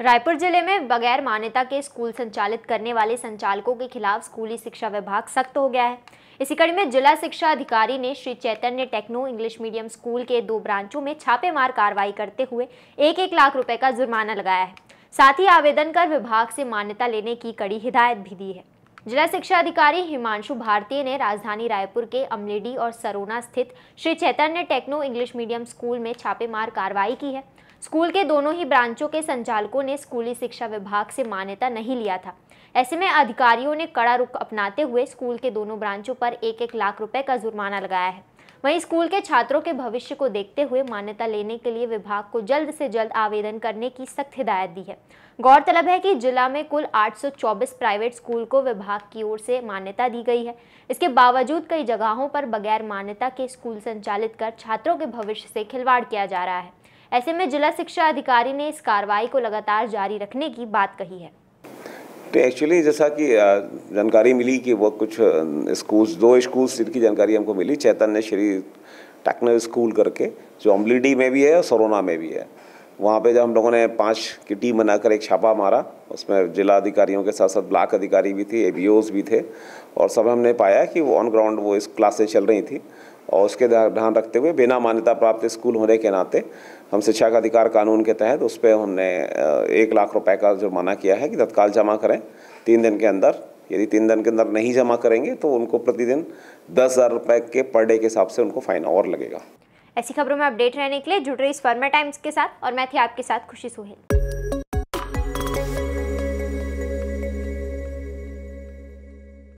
रायपुर जिले में बगैर मान्यता के स्कूल संचालित करने वाले संचालकों के खिलाफ स्कूली शिक्षा विभाग सख्त हो गया है इसी कड़ी में जिला शिक्षा अधिकारी ने Sri Chaitanya techno English medium school के दो ब्रांचों में छापेमार कार्रवाई करते हुए एक एक लाख रुपए का जुर्माना लगाया है साथ ही आवेदन कर विभाग से मान्यता लेने की कड़ी हिदायत भी दी है जिला शिक्षा अधिकारी हिमांशु भारतीय ने राजधानी रायपुर के अमलेडी और सरोना स्थित Sri Chaitanya techno English medium school में छापेमार कार्रवाई की है स्कूल के दोनों ही ब्रांचों के संचालकों ने स्कूली शिक्षा विभाग से मान्यता नहीं लिया था ऐसे में अधिकारियों ने कड़ा रुख अपनाते हुए स्कूल के दोनों ब्रांचों पर एक एक लाख रुपए का जुर्माना लगाया है वहीं स्कूल के छात्रों के भविष्य को देखते हुए मान्यता लेने के लिए विभाग को जल्द से जल्द आवेदन करने की सख्त हिदायत दी है गौरतलब है कि जिला में कुल 824 प्राइवेट स्कूल को विभाग की ओर से मान्यता दी गई है इसके बावजूद कई जगहों पर बगैर मान्यता के स्कूल संचालित कर छात्रों के भविष्य से खिलवाड़ किया जा रहा है ऐसे में जिला शिक्षा अधिकारी ने इस कार्रवाई को लगातार जारी रखने की बात कही है तो एक्चुअली जैसा कि जानकारी मिली कि वो कुछ स्कूल्स दो स्कूल्स जिनकी जानकारी हमको मिली चैतन्य श्री टेक्नो स्कूल करके जो अम्बलीडी में भी है और सरोना में भी है वहाँ पे जब हम लोगों ने पाँच की टीम बनाकर एक छापा मारा उसमें जिला अधिकारियों के साथ साथ ब्लॉक अधिकारी भी थे ए भी थे और सब हमने पाया कि वो ऑन ग्राउंड वो इस क्लासेज चल रही थी और उसके ध्यान रखते हुए बिना मान्यता प्राप्त स्कूल होने के नाते हम शिक्षा का अधिकार कानून के तहत उस पर हमने एक लाख रुपए का जुर्माना किया है कि तत्काल जमा करें तीन दिन के अंदर यदि तीन दिन के अंदर नहीं जमा करेंगे तो उनको प्रतिदिन दस हज़ार रुपये के पर डे के हिसाब से उनको फाइन और लगेगा ऐसी खबरों में अपडेट रहने के लिए जुड़ रही इस फॉर्मेट टाइम्स के साथ और मैं थी आपके साथ खुशी सुहेल